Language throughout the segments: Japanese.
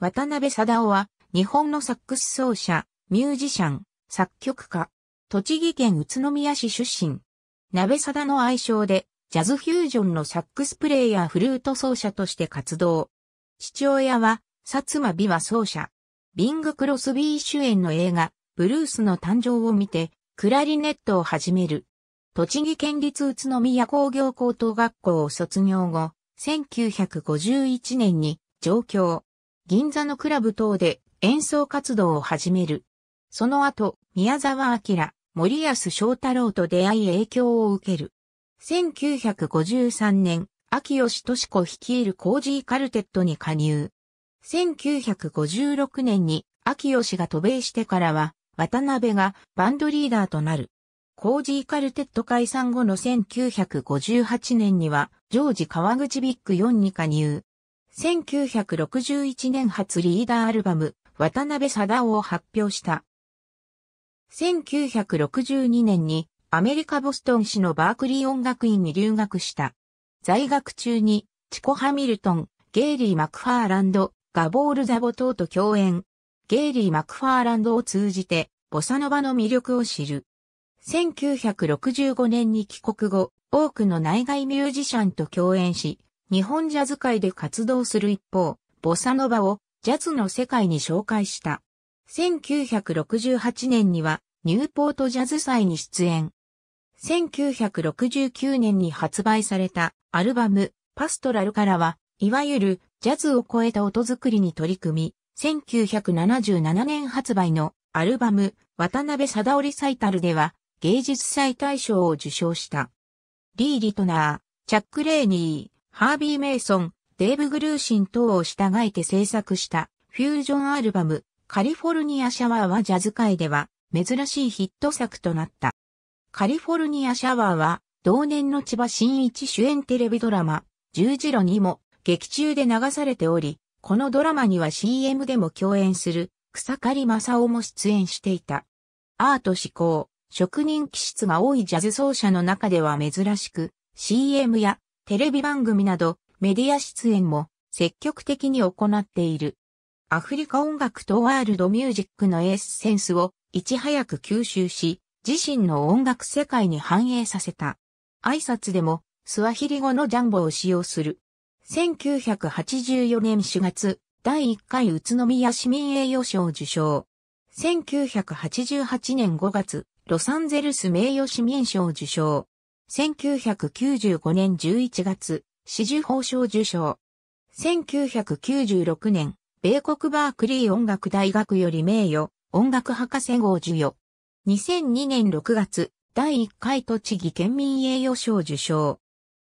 渡辺貞夫は、日本のサックス奏者、ミュージシャン、作曲家、栃木県宇都宮市出身。鍋貞の愛称で、ジャズフュージョンのサックスプレイヤーフルート奏者として活動。父親は、薩摩美和奏者。ビング・クロスビー主演の映画、ブルースの誕生を見て、クラリネットを始める。栃木県立宇都宮工業高等学校を卒業後、1951年に上京。銀座のクラブ等で演奏活動を始める。その後、宮沢明、森安翔太郎と出会い影響を受ける。1953年、秋吉敏子率いるコージーカルテットに加入。1956年に秋吉が渡米してからは、渡辺がバンドリーダーとなる。コージーカルテット解散後の1958年には、ジョージ川口ビッグ4に加入。1961年初リーダーアルバム、渡辺貞夫を発表した。1962年にアメリカボストン市のバークリー音楽院に留学した。在学中にチコ・ハミルトン、ゲイリー・マクファーランド、ガボール・ザボ等と共演。ゲイリー・マクファーランドを通じて、ボサノバの魅力を知る。1965年に帰国後、多くの内外ミュージシャンと共演し、日本ジャズ界で活動する一方、ボサノバをジャズの世界に紹介した。1968年にはニューポートジャズ祭に出演。1969年に発売されたアルバムパストラルからは、いわゆるジャズを超えた音作りに取り組み、1977年発売のアルバム渡辺貞織サイタルでは芸術祭大賞を受賞した。リー・リトナー、チャック・レーニー、ハービー・メイソン、デーブ・グルーシン等を従えて制作したフュージョンアルバムカリフォルニア・シャワーはジャズ界では珍しいヒット作となった。カリフォルニア・シャワーは同年の千葉真一主演テレビドラマ十字路にも劇中で流されており、このドラマには CM でも共演する草刈正雄も出演していた。アート志向、職人気質が多いジャズ奏者の中では珍しく、CM やテレビ番組などメディア出演も積極的に行っている。アフリカ音楽とワールドミュージックのエッセンスをいち早く吸収し、自身の音楽世界に反映させた。挨拶でもスワヒリ語のジャンボを使用する。1984年4月、第1回宇都宮市民栄誉賞受賞。1988年5月、ロサンゼルス名誉市民賞受賞。1995年11月、四重報章受賞。1996年、米国バークリー音楽大学より名誉、音楽博士号授与。2002年6月、第1回栃木県民栄誉賞受賞。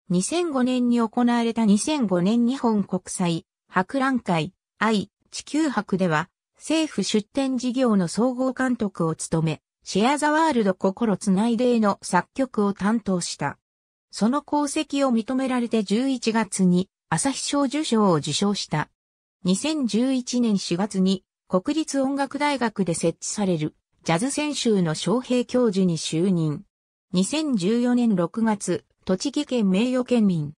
2005年に行われた2005年日本国際博覧会愛、地球博では政府出展事業の総合監督を務め、シェアザワールド心つないでへの作曲を担当した。その功績を認められて11月に朝日賞受賞を受賞した。2011年4月に国立音楽大学で設置されるジャズ専修の昌平教授に就任。2014年6月、栃木県名誉県民。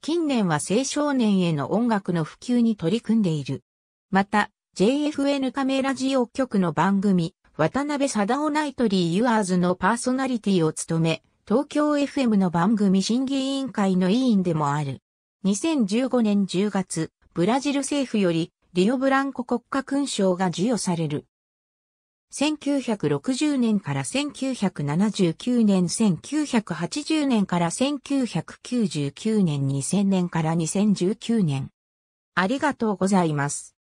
近年は青少年への音楽の普及に取り組んでいる。また、JFN カメラジオ局の番組、渡辺貞夫ナイトリーユアーズのパーソナリティを務め、東京 FM の番組審議委員会の委員でもある。2015年10月、ブラジル政府よりリオブランコ国家勲章が授与される。1960年から1979年、1980年から1999年、2000年から2019年。ありがとうございます。